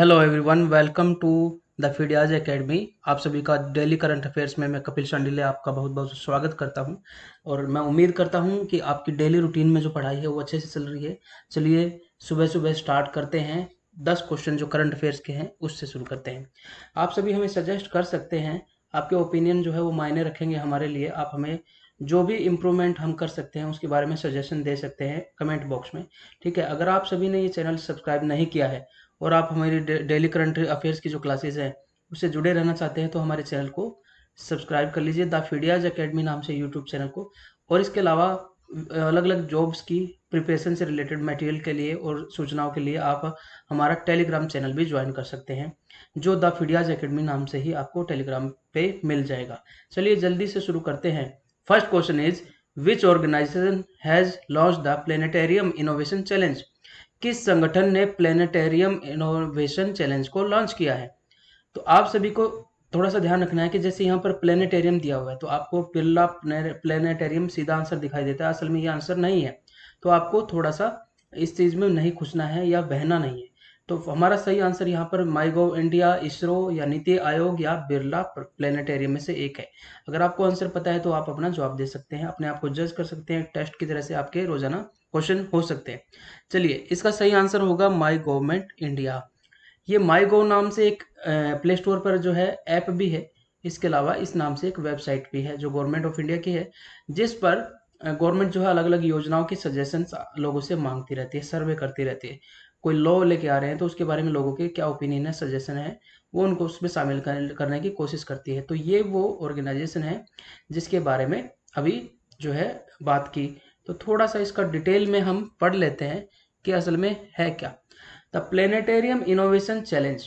hello everyone welcome to the Phidias academy आप सभी का डेली करंट अफेयर्स में मैं कपिल शांडिले आपका बहुत बहुत स्वागत करता हूं और मैं उम्मीद करता हूं कि आपकी डेली रूटीन में जो पढ़ाई है वो अच्छे से चल रही है चलिए सुबह सुबह स्टार्ट करते हैं दस क्वेश्चन जो करंट अफेयर्स के हैं उससे शुरू करते हैं आप सभी हमें सजेस्ट कर सकते हैं आपके ओपिनियन जो है वो मायने रखेंगे हमारे लिए आप हमें जो भी इम्प्रूवमेंट हम कर सकते हैं उसके बारे में सजेशन दे सकते हैं कमेंट बॉक्स में ठीक है अगर आप सभी ने ये चैनल सब्सक्राइब नहीं किया है और आप हमारी डेली करंट अफेयर्स की जो क्लासेस हैं उससे जुड़े रहना चाहते हैं तो हमारे चैनल को सब्सक्राइब कर लीजिए द फीडियाज अकेडमी नाम से यूट्यूब चैनल को और इसके अलावा अलग अलग जॉब्स की प्रिपरेशन से रिलेटेड मटेरियल के लिए और सूचनाओं के लिए आप हमारा टेलीग्राम चैनल भी ज्वाइन कर सकते हैं जो द फीडियाज अकेडमी नाम से ही आपको टेलीग्राम पे मिल जाएगा चलिए जल्दी से शुरू करते हैं first question is which organization has launch the planetarium innovation challenge किस संगठन ने प्लेनेटेरियम इनोवेशन चैलेंज को लॉन्च किया है तो आप सभी को थोड़ा सा ध्यान रखना है कि जैसे यहाँ पर प्लेनेटेरियम दिया हुआ है तो आपको पिल्ला प्लेनेटेरियम सीधा आंसर दिखाई देता है असल में ये आंसर नहीं है तो आपको थोड़ा सा इस चीज़ में नहीं खुशना है या बहना नहीं है तो हमारा सही आंसर यहाँ पर माई गोव इंडिया इसरो या नीति आयोग या बिरला प्लेनेटेरियम में से एक है अगर आपको आंसर पता है तो आप अपना जवाब दे सकते हैं अपने आप को जज कर सकते हैं टेस्ट की तरह से आपके रोजाना क्वेश्चन हो सकते हैं चलिए इसका सही आंसर होगा माई गवर्नमेंट इंडिया ये माई गो नाम से एक प्ले स्टोर पर जो है ऐप भी है इसके अलावा इस नाम से एक वेबसाइट भी है जो गवर्नमेंट ऑफ इंडिया की है जिस पर गवर्नमेंट जो है अलग अलग योजनाओं की सजेशन लोगों से मांगती रहती है सर्वे करती रहती है कोई लॉ लेके आ रहे हैं तो उसके बारे में लोगों के क्या ओपिनियन है सजेशन है वो उनको उसमें शामिल कर, करने की कोशिश करती है तो ये वो ऑर्गेनाइजेशन है जिसके बारे में अभी जो है बात की तो थोड़ा सा इसका डिटेल में हम पढ़ लेते हैं कि असल में है क्या the planetarium innovation challenge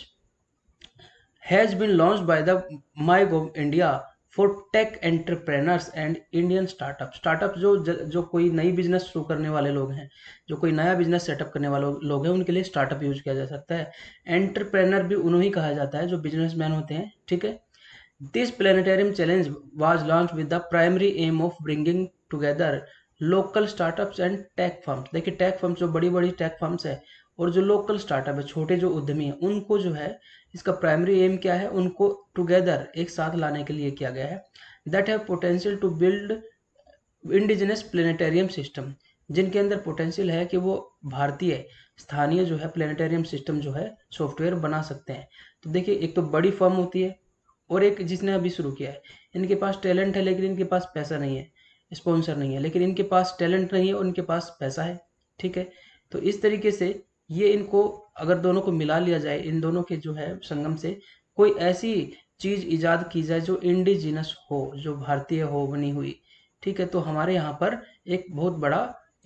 has been launch by the MyGov India for tech entrepreneurs and Indian startup startup जो जो कोई नई बिजनेस शुरू करने वाले लोग हैं जो कोई नया बिजनेस सेटअप करने वाले लोग हैं उनके लिए स्टार्टअप यूज किया जा सकता है एंटरप्रेनर भी उन्हों ही कहा जाता है जो मैन होते हैं ठीक है this planetarium challenge was launch with the primary aim of bringing together local startups and tech firms देखिए टेक फर्म्स जो बड़ी बड़ी टेक फर्म्स है और जो लोकल स्टार्टअप है छोटे जो उद्यमी हैं उनको जो है इसका प्राइमरी एम क्या है उनको टुगेदर एक साथ लाने के लिए किया गया है that have potential to build indigenous planetarium system जिनके अंदर पोटेंशियल है कि वो भारतीय स्थानीय जो है प्लेनेटेरियम सिस्टम जो है सॉफ्टवेयर बना सकते हैं तो देखिए एक तो बड़ी फर्म होती है और एक जिसने अभी शुरू किया है इनके पास टैलेंट है लेकिन इनके पास पैसा नहीं है स्पॉन्सर नहीं है लेकिन इनके पास टैलेंट नहीं है और इनके पास पैसा है ठीक है तो इस तरीके से ये इनको अगर दोनों को मिला लिया जाए इन दोनों के जो है संगम से कोई ऐसी चीज ईजाद की जाए जो इंडिजिनस हो जो भारतीय हो बनी हुई ठीक है तो हमारे यहाँ पर एक बहुत बड़ा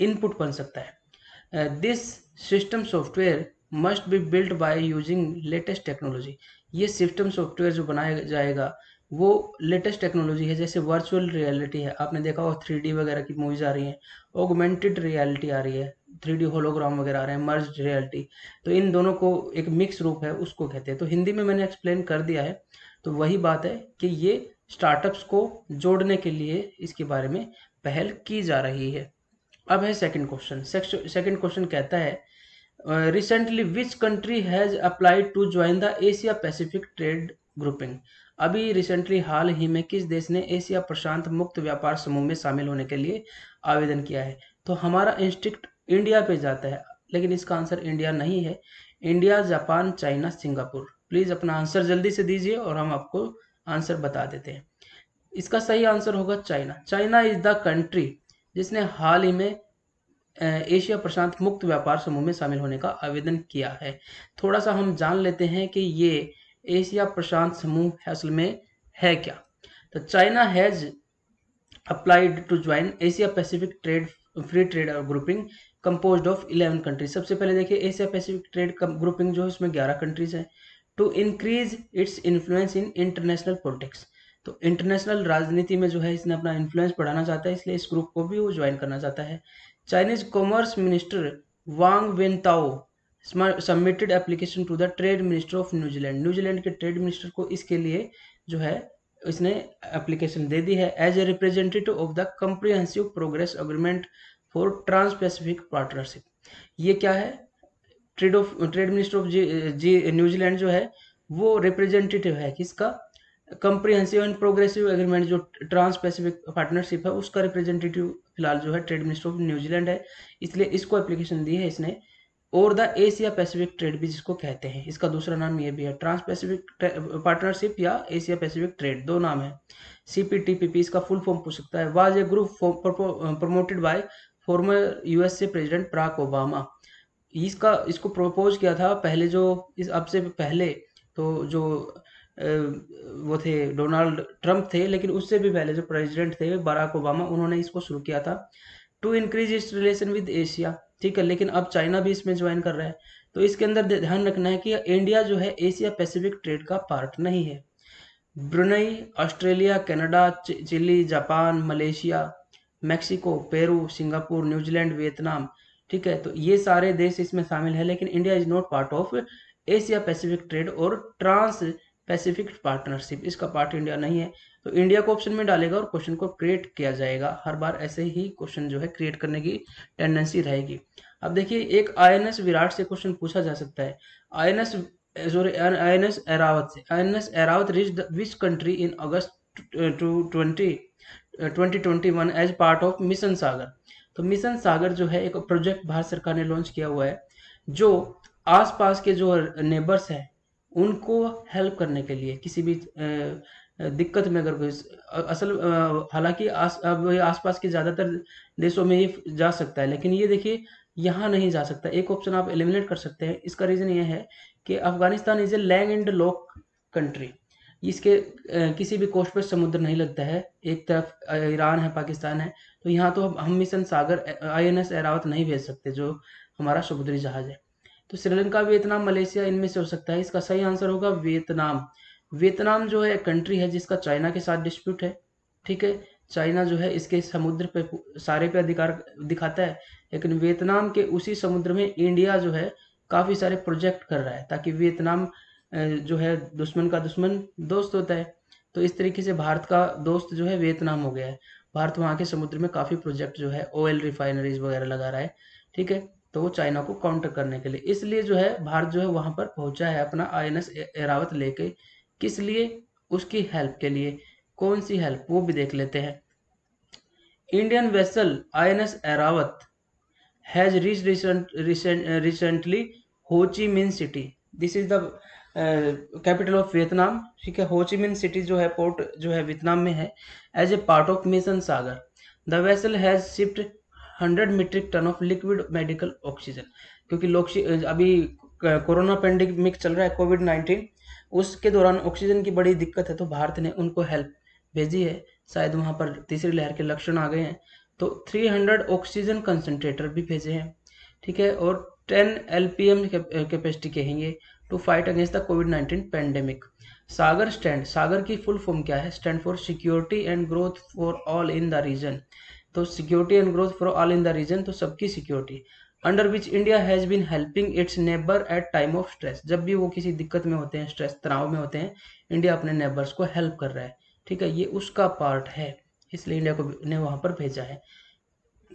इनपुट बन सकता है this system software must be build by using latest technology ये सिस्टम सॉफ्टवेयर जो बनाया जाएगा वो लेटेस्ट टेक्नोलॉजी है जैसे वर्चुअल रियलिटी है आपने देखा हो थ्री वगैरह की मूवीज आ रही हैं ऑगमेंटेड रियलिटी आ रही है थ्री डी होलोग्राम वगैरह आ रहे हैं मर्ज रियलिटी तो इन दोनों को एक मिक्स रूप है उसको कहते हैं तो हिंदी में मैंने एक्सप्लेन कर दिया है तो वही बात है कि ये स्टार्टअप्स को जोड़ने के लिए इसके बारे में पहल की जा रही है अब है सेकंड क्वेश्चन सेकंड क्वेश्चन कहता है recently which country has applied to join the Asia Pacific trade grouping अभी रिसेंटली हाल ही में किस देश ने एशिया प्रशांत मुक्त व्यापार समूह में शामिल होने के लिए आवेदन किया है तो हमारा इंस्टिक्ट इंडिया पे जाता है लेकिन इसका आंसर इंडिया नहीं है India Japan China Singapore please अपना आंसर जल्दी से दीजिए और हम आपको आंसर बता देते हैं इसका सही आंसर होगा China China is the country जिसने हाल ही में एशिया प्रशांत मुक्त व्यापार समूह में शामिल होने का आवेदन किया है थोड़ा सा हम जान लेते हैं कि ये एशिया प्रशांत समूह असल में है क्या तो China has applied to join Asia Pacific trade free trade grouping compose of eleven countries सबसे पहले देखिए एशिया पैसिफिक ट्रेड ग्रुपिंग जो है उसमें ग्यारह कंट्रीज है to increase its influence in international politics तो इंटरनेशनल राजनीति में जो है इसने अपना इन्फ्लुएंस बढ़ाना चाहता है इसलिए इस ग्रुप को भी वो ज्वाइन करना चाहता है Chinese commerce minister Wang Wentao submitted application to the trade minister of New Zealand New Zealand के ट्रेड मिनिस्टर को इसके लिए जो है इसने एप्लीकेशन दे दी है as a representative of the comprehensive progress agreement for trans Pacific partnership ये क्या है trade of trade minister of G New Zealand जो है वो रिप्रेजेंटेटिव है किसका कंप्रिहेंसिव एंड प्रोग्रेसिव एग्रीमेंट जो ट्रांस पैसिफिक पार्टनरशिप है उसका रिप्रेजेंटेटिव फिलहाल जो है ट्रेड मिनिस्टर ऑफ न्यूजीलैंड है इसलिए इसको एप्लीकेशन दी है इसने और द एशिया पैसिफिक ट्रेड भी जिसको कहते हैं इसका दूसरा नाम ये भी है ट्रांस पैसिफिक पार्टनरशिप या एशिया पैसिफिक ट्रेड दो नाम है सीपीटीपीपी इसका फुल फॉर्म पूछ सकता है was a group promoted by former USA president Barack Obama इसका इसको प्रपोज किया था पहले जो इस अब से पहले तो जो वो थे डोनाल्ड ट्रंप थे लेकिन उससे भी पहले जो प्रेसिडेंट थे बराक ओबामा उन्होंने इसको शुरू किया था to increase its relation with Asia ठीक है लेकिन अब चाइना भी इसमें ज्वाइन कर रहा है तो इसके अंदर ध्यान रखना है कि इंडिया जो है एशिया पैसिफिक ट्रेड का पार्ट नहीं है Brunei Australia Canada Chile Japan Malaysia Mexico Peru Singapore New Zealand Vietnam ठीक है तो ये सारे देश इसमें शामिल है लेकिन India is not part of Asia Pacific trade और ट्रांस पैसिफिक पार्टनरशिप इसका पार्ट इंडिया नहीं है तो इंडिया को ऑप्शन में डालेगा और क्वेश्चन को क्रिएट किया जाएगा हर बार ऐसे ही क्वेश्चन जो है क्रिएट करने की टेंडेंसी रहेगी अब देखिए एक आईएनएस विराट से क्वेश्चन पूछा जा सकता है आईएनएस सॉरी आईएनएस एरावत से INS Airavat reach which country in August two twenty twenty twenty one as part of mission Sagar तो मिशन सागर जो है एक प्रोजेक्ट भारत सरकार ने लॉन्च किया हुआ है जो आसपास के जो नेबर्स हैं उनको हेल्प करने के लिए किसी भी दिक्कत में अगर कोई असल हालांकि आस अब आसपास के ज़्यादातर देशों में ये जा सकता है लेकिन ये देखिए यहाँ नहीं जा सकता एक ऑप्शन आप एलिमिनेट कर सकते हैं इसका रीज़न ये है कि Afghanistan is a land and lock country इसके किसी भी कोस्ट पर समुद्र नहीं लगता है एक तरफ ईरान है पाकिस्तान है तो यहाँ तो हम mission Sagar I N S Airavat नहीं भेज सकते जो हमारा समुद्री जहाज है तो श्रीलंका वियतनाम मलेशिया इनमें से हो सकता है इसका सही आंसर होगा वियतनाम वियतनाम जो है कंट्री है जिसका चाइना के साथ डिस्प्यूट है ठीक है चाइना जो है इसके समुद्र पे सारे पे अधिकार दिखाता है लेकिन वियतनाम के उसी समुद्र में इंडिया जो है काफ़ी सारे प्रोजेक्ट कर रहा है ताकि वियतनाम जो है दुश्मन का दुश्मन दोस्त होता है तो इस तरीके से भारत का दोस्त जो है वियतनाम हो गया है भारत वहाँ के समुद्र में काफ़ी प्रोजेक्ट जो है ऑयल रिफाइनरीज वगैरह लगा रहा है ठीक है तो वो चाइना को काउंटर करने के लिए इसलिए जो है भारत जो है वहाँ पर पहुंचा है अपना आई एन एस एरावत लेके किस लिए उसकी हेल्प के लिए कौन सी हेल्प वो भी देख लेते हैं Indian vessel I N S Airavat has reach recently Ho Chi Minh City this is the capital of Vietnam ठीक है होची मिन सिटी जो है पोर्ट जो है वियतनाम में है as a part of mission Sagar the vessel has shift hundred metric ton of liquid medical oxygen क्योंकि लोग अभी कोरोना uh, पेंडेमिक चल रहा है कोविड नाइन्टीन उसके दौरान ऑक्सीजन की बड़ी दिक्कत है तो भारत ने उनको हेल्प भेजी है शायद वहाँ पर तीसरी लहर के लक्षण आ गए हैं तो 300 ऑक्सीजन कंसनट्रेटर भी भेजे हैं ठीक है और 10 एल पी एम कैपेसिटी के हैं ये to fight against the COVID 19 pandemic Sagar stand Sagar की फुल फॉर्म क्या है stand for security and growth for all in the region तो security and growth for all in the region तो सबकी security under which India has been helping its neighbour at time of stress जब भी वो किसी दिक्कत में होते हैं स्ट्रेस तनाव में होते हैं इंडिया अपने नेबर्स को हेल्प कर रहा है ठीक है ये उसका पार्ट है इसलिए इंडिया को ने वहां पर भेजा है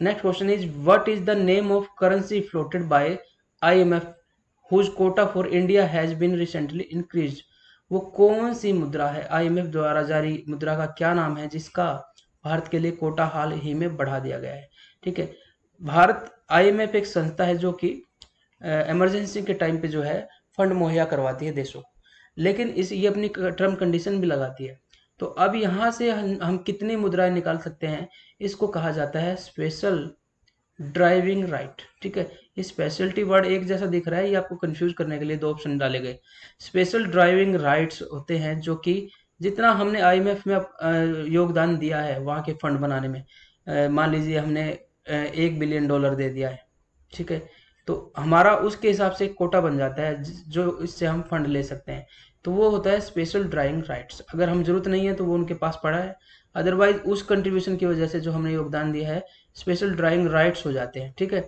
next question is what is the name of currency floated by I M F whose quota for India has been recently increase वो कौन सी मुद्रा है आईएमएफ द्वारा जारी मुद्रा का क्या नाम है जिसका भारत के लिए कोटा हाल ही में बढ़ा दिया गया है ठीक है भारत आईएमएफ एक संस्था है जो कि इमरजेंसी के टाइम पे जो है फंड मुहैया करवाती है देशों को लेकिन इस ये अपनी टर्म कंडीशन भी लगाती है तो अब यहाँ से हम, हम कितनी मुद्राएं निकाल सकते हैं इसको कहा जाता है स्पेशल ड्राइविंग राइट ठीक है ये स्पेशलिटी वर्ड एक जैसा दिख रहा है ये आपको कंफ्यूज करने के लिए दो ऑप्शन डाले गए स्पेशल ड्राइविंग राइट्स होते हैं जो कि जितना हमने आईएमएफ में योगदान दिया है वहाँ के फंड बनाने में मान लीजिए हमने एक बिलियन डॉलर दे दिया है ठीक है तो हमारा उसके हिसाब से कोटा बन जाता है जो इससे हम फंड ले सकते हैं तो वो होता है स्पेशल ड्राइंग राइट्स अगर हम जरूरत नहीं है तो वो उनके पास पड़ा है अदरवाइज उस कंट्रीब्यूशन की वजह से जो हमने योगदान दिया है स्पेशल ड्राइंग राइट्स हो जाते हैं ठीक है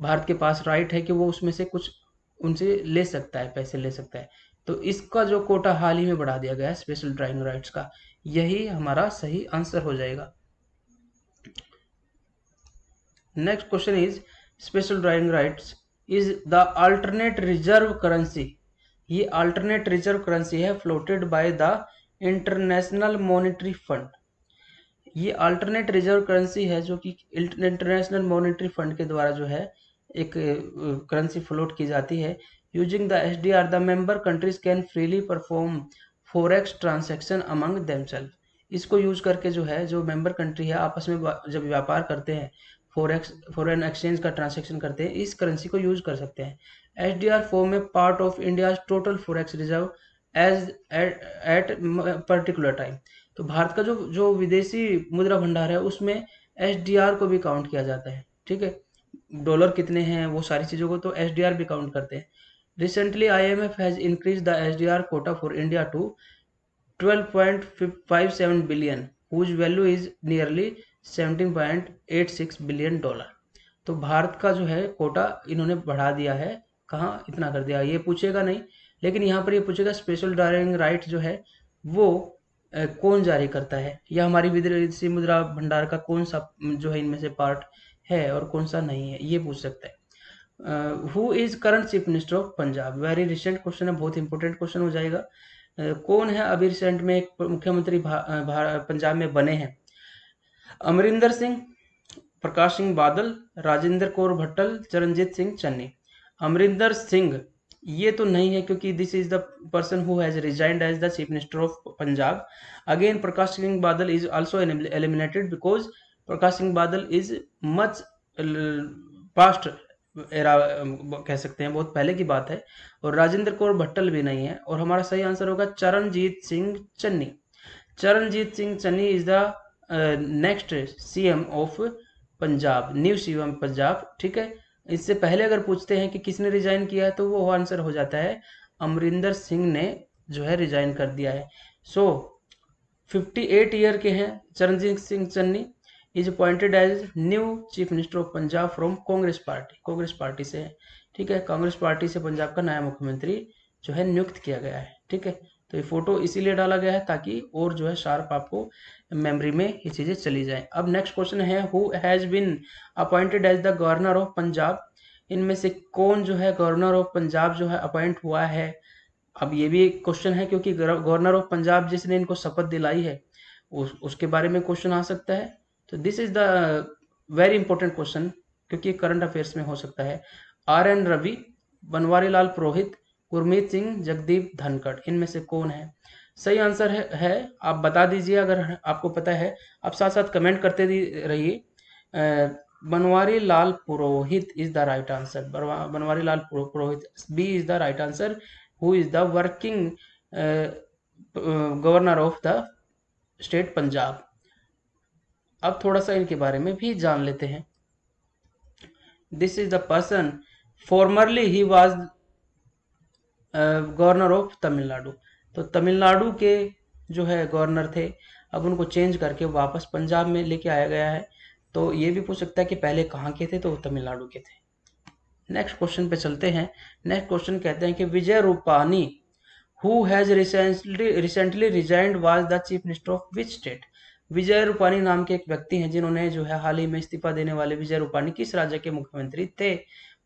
भारत के पास राइट है कि वो उसमें से कुछ उनसे ले सकता है पैसे ले सकता है तो इसका जो कोटा हाल ही में बढ़ा दिया गया है स्पेशल ड्राइंग राइट्स का यही हमारा सही आंसर हो जाएगा next question is special drawing rights is the alternate reserve currency ये अल्टरनेट रिजर्व करेंसी है floated by the international monetary fund ये अल्टरनेट रिजर्व करेंसी है जो कि इंटरनेशनल मॉनेटरी फंड के द्वारा जो है एक करेंसी फ्लोट की जाती है using the S D R the member countries can freely perform forex transaction among themselves इसको यूज करके जो है जो मेंबर कंट्री है आपस में जब व्यापार करते हैं फोरेक्स फॉरेन एक्सचेंज का ट्रांसैक्शन करते हैं इस करेंसी को यूज कर सकते हैं एच डी आर फोर में part of India total forex reserve as at particular time तो भारत का जो जो विदेशी मुद्रा भंडार है उसमें एस को भी काउंट किया जाता है ठीक है डॉलर कितने हैं वो सारी चीज़ों को तो एस भी काउंट करते हैं recently I M F has increase the S D R quota for India to twelve point five seven billion whose value is nearly 17.86 billion dollar तो भारत का जो है कोटा इन्होंने बढ़ा दिया है कहाँ इतना कर दिया ये पूछेगा नहीं लेकिन यहाँ पर ये पूछेगा स्पेशल ड्राइविंग राइट जो है वो कौन जारी करता है या हमारी विदेशी मुद्रा भंडार का कौन सा जो है इनमें से पार्ट है और कौन सा नहीं है ये पूछ सकता है who is current chief minister of Punjab very recent question है बहुत इंपॉर्टेंट क्वेश्चन हो जाएगा uh, कौन है अभी रिसेंट में मुख्यमंत्री भा, भा, पंजाब में बने हैं अमरिंदर सिंह प्रकाश सिंह बादल राजेंद्र कौर भट्टल चरणजीत सिंह चन्नी अमरिंदर सिंह ये तो नहीं है क्योंकि this is the person who has resigned as the chief minister of Punjab again Prakash Singh Badal is also eliminated because Prakash Singh Badal is much past era कह सकते हैं बहुत पहले की बात है और राजेंद्र कौर भट्टल भी नहीं है और हमारा सही आंसर होगा Charanjit Singh Channi Charanjit Singh Channi is the next CM of Punjab new CM Punjab ठीक है इससे पहले अगर पूछते हैं कि किसने रिजाइन किया तो वो आंसर हो जाता है अमरिंदर सिंह ने जो है रिजाइन कर दिया है सो फिफ्टी एट ईयर के हैं Charanjit Singh Channi is appointed as new chief minister of Punjab from Congress party Congress party से है ठीक है कांग्रेस पार्टी से पंजाब का नया मुख्यमंत्री जो है नियुक्त किया गया है ठीक है तो ये फोटो इसीलिए डाला गया है ताकि और जो है शार्प आपको मेमोरी में ये चीज़ें चली जाए अब नेक्स्ट क्वेश्चन है who has been appointed as the governor of Punjab इनमें से कौन जो है गवर्नर ऑफ पंजाब जो है अपॉइंट हुआ है अब ये भी एक क्वेश्चन है क्योंकि गवर्नर ऑफ पंजाब जिसने इनको शपथ दिलाई है उस उसके बारे में क्वेश्चन आ सकता है तो this is the very important question क्योंकि करंट अफेयर्स में हो सकता है आर एन रवि बनवारी लाल पुरोहित गुरमीत सिंह जगदीप धनखड़ इनमें से कौन है सही आंसर है, है आप बता दीजिए अगर आपको पता है आप साथ साथ कमेंट करते रहिए Banwari Lal Purohit is the right answer Banwari Lal Purohit B is the right answer who is the working governor of the state Punjab अब थोड़ा सा इनके बारे में भी जान लेते हैं this is the person formerly he was governor of Tamil Nadu तो तमिलनाडु के जो है गवर्नर थे अब उनको चेंज करके वापस पंजाब में लेके आया गया है तो ये भी पूछ सकता है कि पहले कहाँ के थे तो तमिलनाडु के थे नेक्स्ट क्वेश्चन पे चलते हैं नेक्स्ट क्वेश्चन कहते हैं कि Vijay Rupani who has recently recently resigned was the chief minister of which state Vijay Rupani नाम के एक व्यक्ति हैं जिन्होंने जो है हाल ही में इस्तीफा देने वाले विजय रूपानी किस राज्य के मुख्यमंत्री थे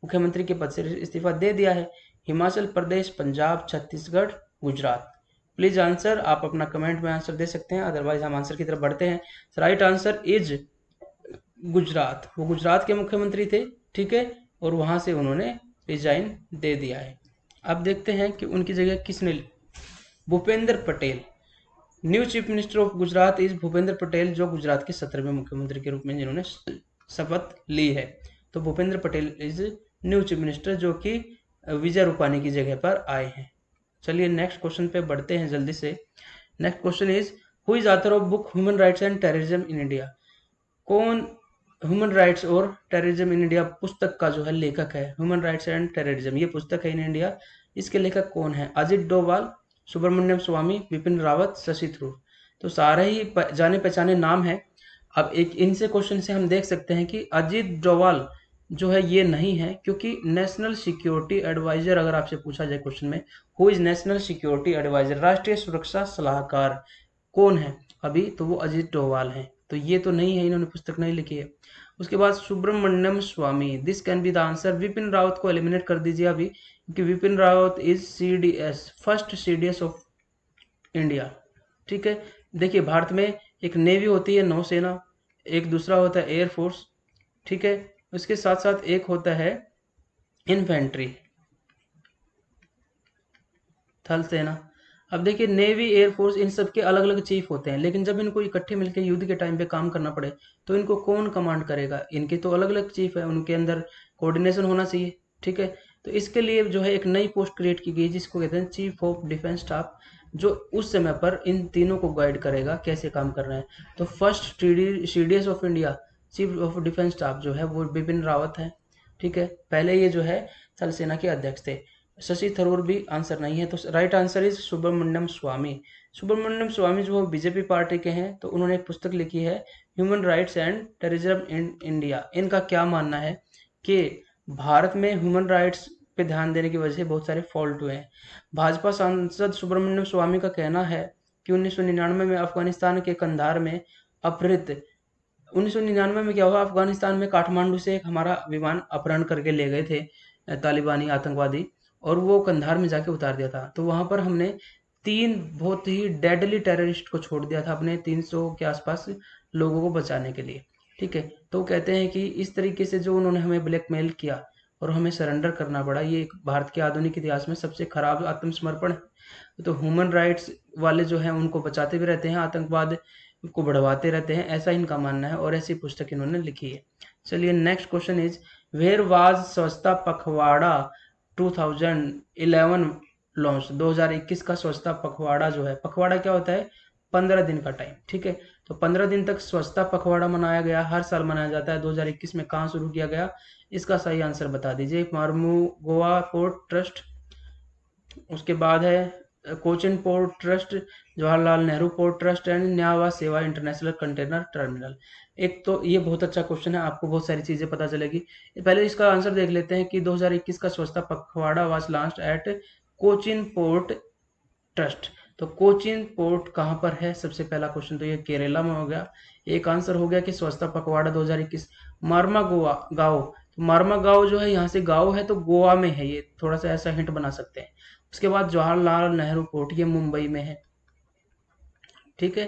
मुख्यमंत्री के पद से इस्तीफा दे दिया है हिमाचल प्रदेश पंजाब छत्तीसगढ़ गुजरात प्लीज आंसर आप अपना कमेंट में आंसर दे सकते हैं अदरवाइज हम आंसर की तरफ बढ़ते हैं राइट आंसर इज गुजरात वो गुजरात के मुख्यमंत्री थे ठीक है और वहां से उन्होंने रिजाइन दे दिया है अब देखते हैं कि उनकी जगह किसने Bhupendra Patel new chief minister of Gujarat is Bhupendra Patel जो गुजरात के सत्रहवें मुख्यमंत्री के रूप में जिन्होंने शपथ ली है तो Bhupendra Patel is new chief minister जो कि विजय रूपानी की जगह पर आए हैं चलिए नेक्स्ट क्वेश्चन पे बढ़ते हैं जल्दी से next question is who is author of book human rights and terrorism in India कौन ह्यूमन राइट्स और टेररिज्म इन इंडिया पुस्तक का जो है लेखक है ह्यूमन राइट्स एंड टेररिज्म ये पुस्तक है इन इंडिया इसके लेखक कौन है अजित डोवाल सुब्रमण्यम स्वामी विपिन रावत शशि थ्रू तो सारे ही जाने पहचाने नाम है अब एक इनसे क्वेश्चन से हम देख सकते हैं कि अजीत डोवाल जो है ये नहीं है क्योंकि नेशनल सिक्योरिटी एडवाइजर अगर आपसे पूछा जाए क्वेश्चन में who is national security advisor राष्ट्रीय सुरक्षा सलाहकार कौन है अभी तो वो अजीत डोवाल हैं तो ये तो नहीं है इन्होंने पुस्तक नहीं लिखी है उसके बाद Subramanian Swamy this can be the answer Bipin Rawat को एलिमिनेट कर दीजिए अभी क्योंकि Bipin Rawat is C D S first C D S of India ठीक है देखिए भारत में एक नेवी होती है नौसेना एक दूसरा होता है एयरफोर्स ठीक है उसके साथ साथ एक होता है इन्फेंट्री थल सेना अब देखिए नेवी एयरफोर्स इन सब के अलग अलग चीफ होते हैं लेकिन जब इनको इकट्ठे मिलकर युद्ध के टाइम पे काम करना पड़े तो इनको कौन कमांड करेगा इनके तो अलग अलग चीफ है उनके अंदर कोऑर्डिनेशन होना चाहिए ठीक है तो इसके लिए जो है एक नई पोस्ट क्रिएट की गई जिसको कहते हैं चीफ ऑफ डिफेंस स्टाफ जो उस समय पर इन तीनों को गाइड करेगा कैसे काम करना है तो first C D of India chief of defence staff जो है वो बिपिन रावत हैं ठीक है पहले ये जो है थल सेना के अध्यक्ष थे शशि थरूर भी आंसर नहीं है तो right answer is Subramanian Swamy Subramanian Swamy जो बीजेपी पार्टी के हैं तो उन्होंने एक पुस्तक लिखी है human rights and terrorism in India इनका क्या मानना है कि भारत में ह्यूमन राइट्स पे ध्यान देने की वजह से बहुत सारे फॉल्ट हुए हैं भाजपा सांसद सुब्रमण्यम स्वामी का कहना है कि उन्नीस में अफगानिस्तान के कंधार में अपहृत उन्नीस में क्या हुआ अफगानिस्तान में काठमांडू से एक हमारा विमान अपहरण करके ले गए थे तालिबानी आतंकवादी और वो कंधार में जाके उतार दिया था तो वहां पर हमने तीन बहुत ही डेडली टेररिस्ट को छोड़ दिया था अपने 300 के आसपास लोगों को बचाने के लिए ठीक है तो कहते हैं कि इस तरीके से जो उन्होंने हमें ब्लैकमेल किया और हमें सरेंडर करना पड़ा ये एक भारत के आधुनिक इतिहास में सबसे खराब आत्मसमर्पण है तो ह्यूमन राइट्स वाले जो हैं उनको बचाते भी रहते हैं आतंकवाद को बढ़वाते रहते हैं ऐसा इनका मानना है और ऐसी पुस्तक इन्होंने लिखी है चलिए next question is where was Swachhta Pakhwada 2011 launch 2021 का स्वच्छता पखवाड़ा जो है पखवाड़ा क्या होता है पंद्रह दिन का टाइम ठीक है तो पंद्रह दिन तक स्वच्छता पखवाड़ा मनाया गया हर साल मनाया जाता है 2021 में कहाँ शुरू किया गया इसका सही आंसर बता दीजिए मारमू गोवा पोर्ट ट्रस्ट उसके बाद है Cochin port trust Jawaharlal Nehru port trust and Nhava Sheva international container terminal एक तो ये बहुत अच्छा क्वेश्चन है आपको बहुत सारी चीजें पता चलेगी पहले इसका आंसर देख लेते हैं कि 2021 का Swachhta Pakhwada was launch at Cochin port trust तो कोचिन पोर्ट कहाँ पर है सबसे पहला क्वेश्चन तो ये केरला में हो गया एक आंसर हो गया कि स्वच्छता पखवाड़ा दो मार्मा गोवा गाँव तो मारमा गाँव जो है यहाँ से गाँव है तो गोवा में है ये थोड़ा सा ऐसा हिंट बना सकते हैं उसके बाद जवाहरलाल नेहरू पोर्ट ये मुंबई में है ठीक है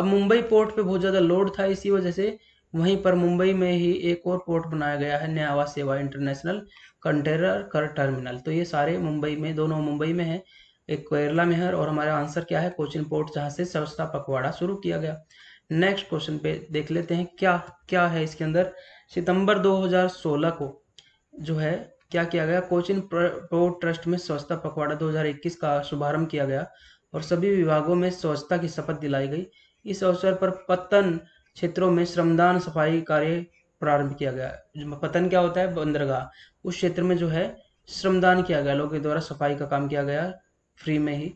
अब मुंबई पोर्ट पे बहुत ज़्यादा लोड था इसी वजह से वहीं पर मुंबई में ही एक और पोर्ट बनाया गया है न्यावा सेवा इंटरनेशनल कंटेनर कर टर्मिनल तो ये सारे मुंबई में दोनों मुंबई में है एक केरला में है और हमारा आंसर क्या है कोचिन पोर्ट जहां से सस्ता पखवाड़ा शुरू किया गया नेक्स्ट क्वेश्चन पे देख लेते हैं क्या क्या है इसके अंदर सितंबर 2016 को जो है क्या किया गया कोचिन प्रो ट्रस्ट में स्वच्छता पखवाड़ा 2021 का शुभारंभ किया गया और सभी विभागों में स्वच्छता की शपथ दिलाई गई इस अवसर पर पतन क्षेत्रों में श्रमदान सफाई कार्य प्रारंभ किया गया पतन क्या होता है बंदरगाह उस क्षेत्र में जो है श्रमदान किया गया लोगों के द्वारा सफाई का काम किया गया फ्री में ही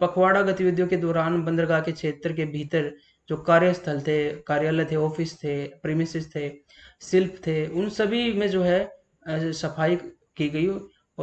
पखवाड़ा गतिविधियों के दौरान बंदरगाह के क्षेत्र के भीतर जो कार्यस्थल थे कार्यालय थे ऑफिस थे प्रेमिस थे शिल्प थे उन सभी में जो है सफाई की गई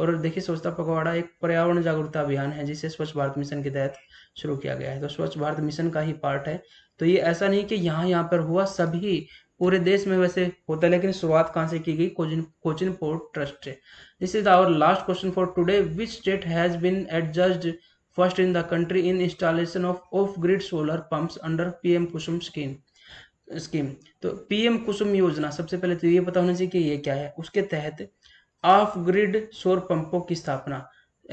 और देखिए स्वच्छता पखवाड़ा एक पर्यावरण जागरूकता अभियान है जिसे स्वच्छ भारत मिशन के तहत शुरू किया गया है तो स्वच्छ भारत मिशन का ही पार्ट है तो ये ऐसा नहीं कि यहाँ यहाँ पर हुआ सभी पूरे देश में वैसे होता है लेकिन शुरुआत कहाँ से की गई कोचिन कोचिन पोर्ट ट्रस्ट से this is our last question for today which state has been adjust first in the country in installation of off grid solar pumps under PM Kusum scheme scheme तो पीएम कुसुम योजना सबसे पहले तो ये पता होना चाहिए कि ये क्या है उसके तहत ऑफ ग्रिड सौर पंपों की स्थापना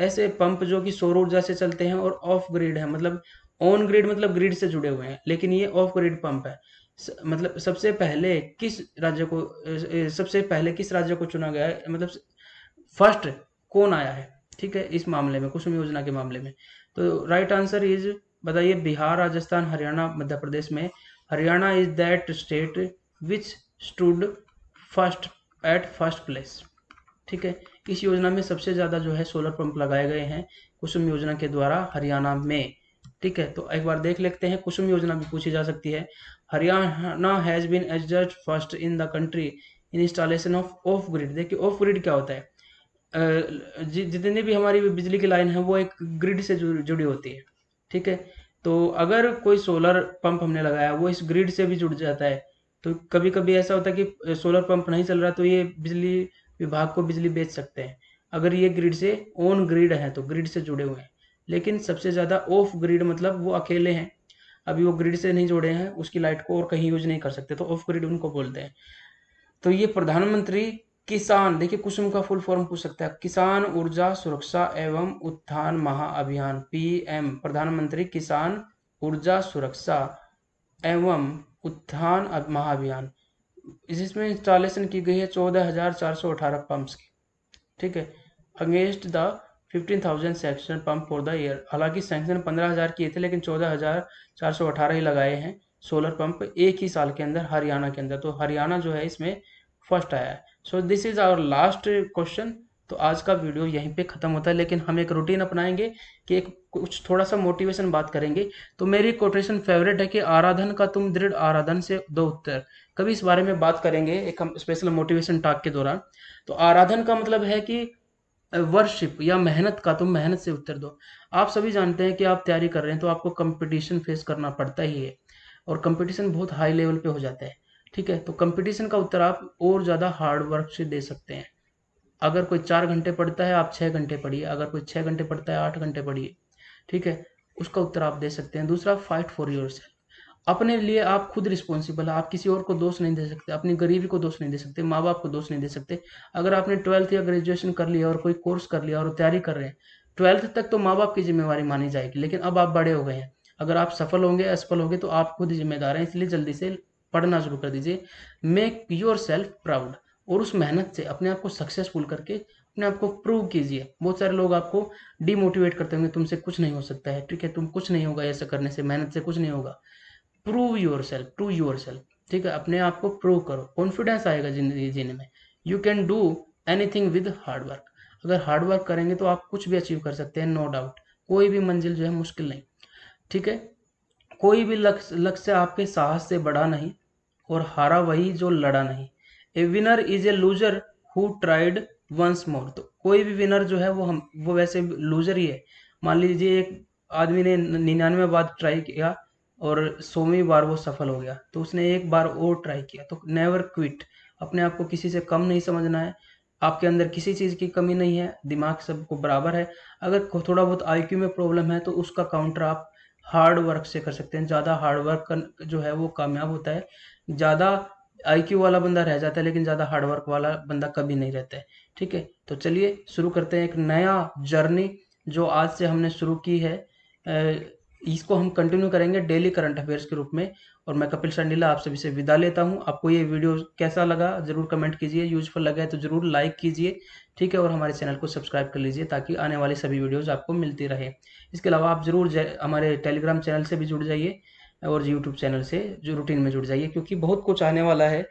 ऐसे पंप जो कि सौर ऊर्जा से चलते हैं और ऑफ ग्रिड है मतलब ऑन ग्रिड मतलब ग्रिड से जुड़े हुए हैं लेकिन ये ऑफ ग्रिड पंप है मतलब सबसे पहले किस राज्य को सबसे पहले किस राज्य को चुना गया है मतलब फर्स्ट कौन आया है ठीक है इस मामले में कुसुम योजना के मामले में तो राइट आंसर इज बताइए बिहार राजस्थान हरियाणा मध्य प्रदेश में Haryana is that state which stood first at first place ठीक है इस योजना में सबसे ज़्यादा जो है सोलर पंप लगाए गए हैं कुसुम योजना के द्वारा हरियाणा में ठीक है तो एक बार देख लेते हैं कुसुम योजना भी पूछी जा सकती है Haryana has been as first in the country in installation of off grid देखिए ऑफ ग्रिड क्या होता है जितनी भी हमारी बिजली की लाइन है वो एक ग्रिड से जुड़ी होती है ठीक है तो अगर कोई सोलर पंप हमने लगाया वो इस ग्रिड से भी जुड़ जाता है तो कभी कभी ऐसा होता है कि सोलर पंप नहीं चल रहा तो ये बिजली विभाग को बिजली बेच सकते हैं अगर ये ग्रिड से ऑन ग्रिड है तो ग्रिड से जुड़े हुए हैं लेकिन सबसे ज़्यादा ऑफ ग्रिड मतलब वो अकेले हैं अभी वो ग्रिड से नहीं जुड़े हैं उसकी लाइट को और कहीं यूज नहीं कर सकते तो ऑफ ग्रिड उनको बोलते हैं तो ये प्रधानमंत्री किसान देखिए कुसुम का फुल फॉर्म पूछ सकता है किसान ऊर्जा सुरक्षा एवं उत्थान महाअभियान पीएम प्रधानमंत्री किसान ऊर्जा सुरक्षा एवं उत्थान महाअभियान जिसमें इंस्टॉलेशन की गई है चौदह हजार चार सौ अठारह पंप्स की ठीक है against the fifteen thousand section pump for the year हालांकि सेंक्शन पंद्रह हजार किए थे लेकिन चौदह हजार चार सौ अठारह ही लगाए हैं सोलर पंप एक ही साल के अंदर हरियाणा के अंदर तो हरियाणा जो है इसमें फर्स्ट आया है so this is our last question तो आज का वीडियो यहीं पे ख़त्म होता है लेकिन हम एक रूटीन अपनाएंगे कि एक कुछ थोड़ा सा मोटिवेशन बात करेंगे तो मेरी कोटेशन फेवरेट है कि आराधन का तुम दृढ़ आराधन से दो उत्तर कभी इस बारे में बात करेंगे एक हम स्पेशल मोटिवेशन टाक के दौरान तो आराधन का मतलब है कि वर्शिप या मेहनत का तुम तो मेहनत से उत्तर दो आप सभी जानते हैं कि आप तैयारी कर रहे हैं तो आपको कंपटीशन फेस करना पड़ता ही है और कंपटीशन बहुत हाई लेवल पे हो जाता है ठीक है तो कंपटीशन का उत्तर आप और ज़्यादा हार्ड वर्क से दे सकते हैं अगर कोई चार घंटे पढ़ता है आप छः घंटे पढ़िए अगर कोई छः घंटे पढ़ता है आठ घंटे पढ़िए ठीक है उसका उत्तर आप दे सकते हैं दूसरा फाइट फॉर योर अपने लिए आप खुद रिस्पॉन्सिबल है आप किसी और को दोष नहीं दे सकते अपनी गरीबी को दोष नहीं दे सकते माँ बाप को दोष नहीं दे सकते अगर आपने ट्वेल्थ या ग्रेजुएशन कर लिया और कोई कोर्स कर लिया और तैयारी कर रहे हैं ट्वेल्थ तक तो माँ बाप की जिम्मेवारी मानी जाएगी लेकिन अब आप बड़े हो गए हैं अगर आप सफल होंगे असफल होंगे तो आप खुद जिम्मेदार हैं इसलिए जल्दी से पढ़ना शुरू कर दीजिए मेक योर सेल्फ प्राउड और उस मेहनत से अपने आप को सक्सेसफुल करके अपने आप को प्रूव कीजिए बहुत सारे लोग आपको डिमोटिवेट करते होंगे तुमसे कुछ नहीं हो सकता है ठीक है तुम कुछ नहीं होगा ऐसा करने से मेहनत से कुछ नहीं होगा prove yourself to yourself ठीक है अपने आप को प्रूव करो कॉन्फिडेंस आएगा जिंदगी जीने में you can do anything with hard work अगर हार्डवर्क करेंगे तो आप कुछ भी अचीव कर सकते हैं नो no डाउट कोई भी मंजिल जो है मुश्किल नहीं ठीक है कोई भी लक्ष्य लक्ष्य आपके साहस से बढ़ा नहीं और हारा वही जो लड़ा नहीं a winner is a loser who tried once more तो कोई भी विनर जो है वो हम वो वैसे लूजर ही है मान लीजिए एक आदमी ने निन्यानवे बार ट्राई किया और सौवीं बार वो सफल हो गया तो उसने एक बार और ट्राई किया तो नेवर क्विट अपने आप को किसी से कम नहीं समझना है आपके अंदर किसी चीज़ की कमी नहीं है दिमाग सबको बराबर है अगर थोड़ा बहुत आई में प्रॉब्लम है तो उसका काउंटर आप हार्ड वर्क से कर सकते हैं ज़्यादा हार्ड वर्क जो है वो कामयाब होता है ज़्यादा आईक्यू वाला बंदा रह जाता है लेकिन ज़्यादा हार्ड वर्क वाला बंदा कभी नहीं रहता है ठीक है तो चलिए शुरू करते हैं एक नया जर्नी जो आज से हमने शुरू की है इसको हम कंटिन्यू करेंगे डेली करंट अफेयर्स के रूप में और मैं कपिल संडीला आप सभी से विदा लेता हूँ आपको ये वीडियो कैसा लगा जरूर कमेंट कीजिए यूजफुल लगा है तो जरूर लाइक कीजिए ठीक है और हमारे चैनल को सब्सक्राइब कर लीजिए ताकि आने वाली सभी वीडियोज़ आपको मिलती रहे इसके अलावा आप ज़रूर हमारे टेलीग्राम चैनल से भी जुड़ जाइए और यूट्यूब चैनल से जो रूटीन में जुड़ जाइए क्योंकि बहुत कुछ आने वाला है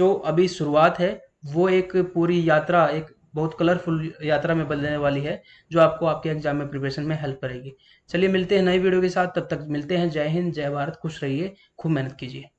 जो अभी शुरुआत है वो एक पूरी यात्रा एक बहुत कलरफुल यात्रा में बदलने वाली है जो आपको आपके एग्जाम में प्रिपरेशन में हेल्प करेगी चलिए मिलते हैं नई वीडियो के साथ तब तक मिलते हैं जय हिंद जय भारत खुश रहिए खूब मेहनत कीजिए